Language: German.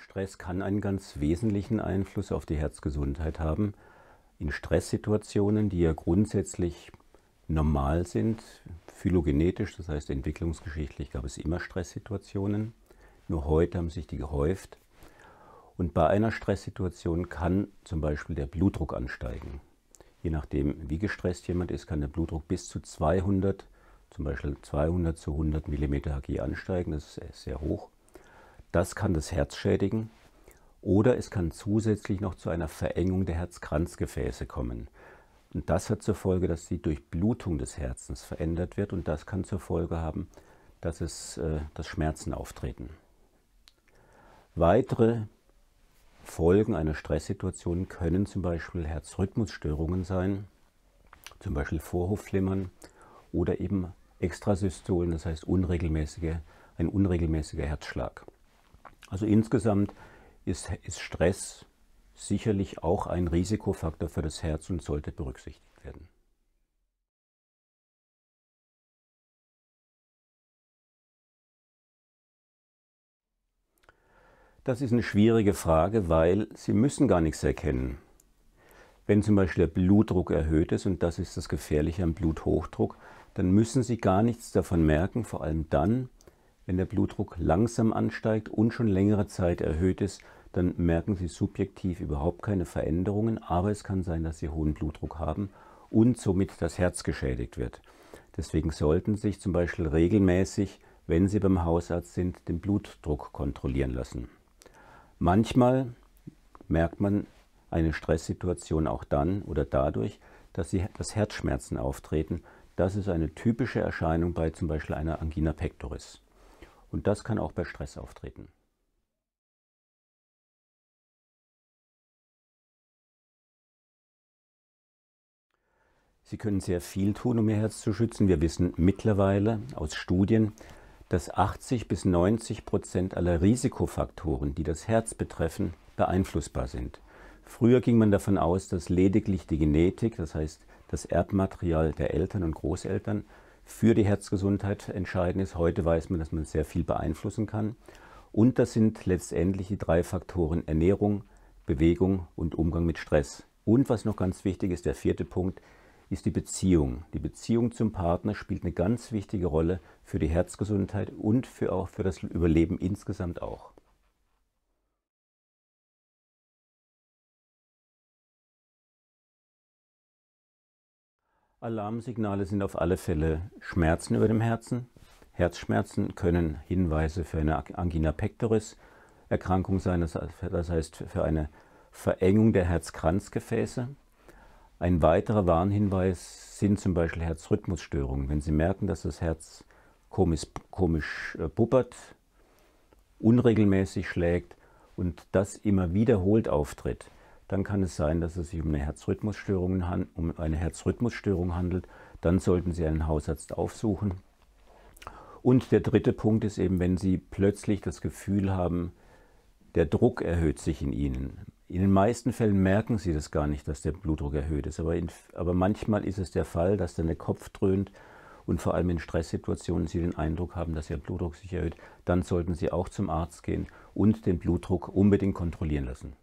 Stress kann einen ganz wesentlichen Einfluss auf die Herzgesundheit haben. In Stresssituationen, die ja grundsätzlich normal sind, phylogenetisch, das heißt entwicklungsgeschichtlich, gab es immer Stresssituationen. Nur heute haben sich die gehäuft. Und bei einer Stresssituation kann zum Beispiel der Blutdruck ansteigen. Je nachdem, wie gestresst jemand ist, kann der Blutdruck bis zu 200, zum Beispiel 200 zu 100 mm Hg ansteigen. Das ist sehr hoch. Das kann das Herz schädigen oder es kann zusätzlich noch zu einer Verengung der Herzkranzgefäße kommen. Und das hat zur Folge, dass die Durchblutung des Herzens verändert wird und das kann zur Folge haben, dass, es, äh, dass Schmerzen auftreten. Weitere Folgen einer Stresssituation können zum Beispiel Herzrhythmusstörungen sein, zum Beispiel Vorhofflimmern oder eben Extrasystolen, das heißt unregelmäßige, ein unregelmäßiger Herzschlag. Also insgesamt ist, ist Stress sicherlich auch ein Risikofaktor für das Herz und sollte berücksichtigt werden. Das ist eine schwierige Frage, weil Sie müssen gar nichts erkennen. Wenn zum Beispiel der Blutdruck erhöht ist, und das ist das Gefährliche am Bluthochdruck, dann müssen Sie gar nichts davon merken, vor allem dann, wenn der Blutdruck langsam ansteigt und schon längere Zeit erhöht ist, dann merken Sie subjektiv überhaupt keine Veränderungen, aber es kann sein, dass Sie hohen Blutdruck haben und somit das Herz geschädigt wird. Deswegen sollten Sie sich zum Beispiel regelmäßig, wenn Sie beim Hausarzt sind, den Blutdruck kontrollieren lassen. Manchmal merkt man eine Stresssituation auch dann oder dadurch, dass, sie, dass Herzschmerzen auftreten. Das ist eine typische Erscheinung bei zum Beispiel einer Angina pectoris. Und das kann auch bei Stress auftreten. Sie können sehr viel tun, um Ihr Herz zu schützen. Wir wissen mittlerweile aus Studien, dass 80 bis 90 Prozent aller Risikofaktoren, die das Herz betreffen, beeinflussbar sind. Früher ging man davon aus, dass lediglich die Genetik, das heißt das Erbmaterial der Eltern und Großeltern, für die Herzgesundheit entscheidend ist. Heute weiß man, dass man sehr viel beeinflussen kann. Und das sind letztendlich die drei Faktoren Ernährung, Bewegung und Umgang mit Stress. Und was noch ganz wichtig ist, der vierte Punkt, ist die Beziehung. Die Beziehung zum Partner spielt eine ganz wichtige Rolle für die Herzgesundheit und für auch für das Überleben insgesamt auch. Alarmsignale sind auf alle Fälle Schmerzen über dem Herzen. Herzschmerzen können Hinweise für eine Angina pectoris Erkrankung sein, das heißt für eine Verengung der Herzkranzgefäße. Ein weiterer Warnhinweis sind zum Beispiel Herzrhythmusstörungen. Wenn Sie merken, dass das Herz komisch, komisch äh, puppert, unregelmäßig schlägt und das immer wiederholt auftritt, dann kann es sein, dass es sich um eine Herzrhythmusstörung, um eine Herzrhythmusstörung handelt. Dann sollten Sie einen Hausarzt aufsuchen. Und der dritte Punkt ist eben, wenn Sie plötzlich das Gefühl haben, der Druck erhöht sich in Ihnen. In den meisten Fällen merken Sie das gar nicht, dass der Blutdruck erhöht ist. Aber, in, aber manchmal ist es der Fall, dass dann der Kopf dröhnt und vor allem in Stresssituationen Sie den Eindruck haben, dass Ihr Blutdruck sich erhöht. Dann sollten Sie auch zum Arzt gehen und den Blutdruck unbedingt kontrollieren lassen.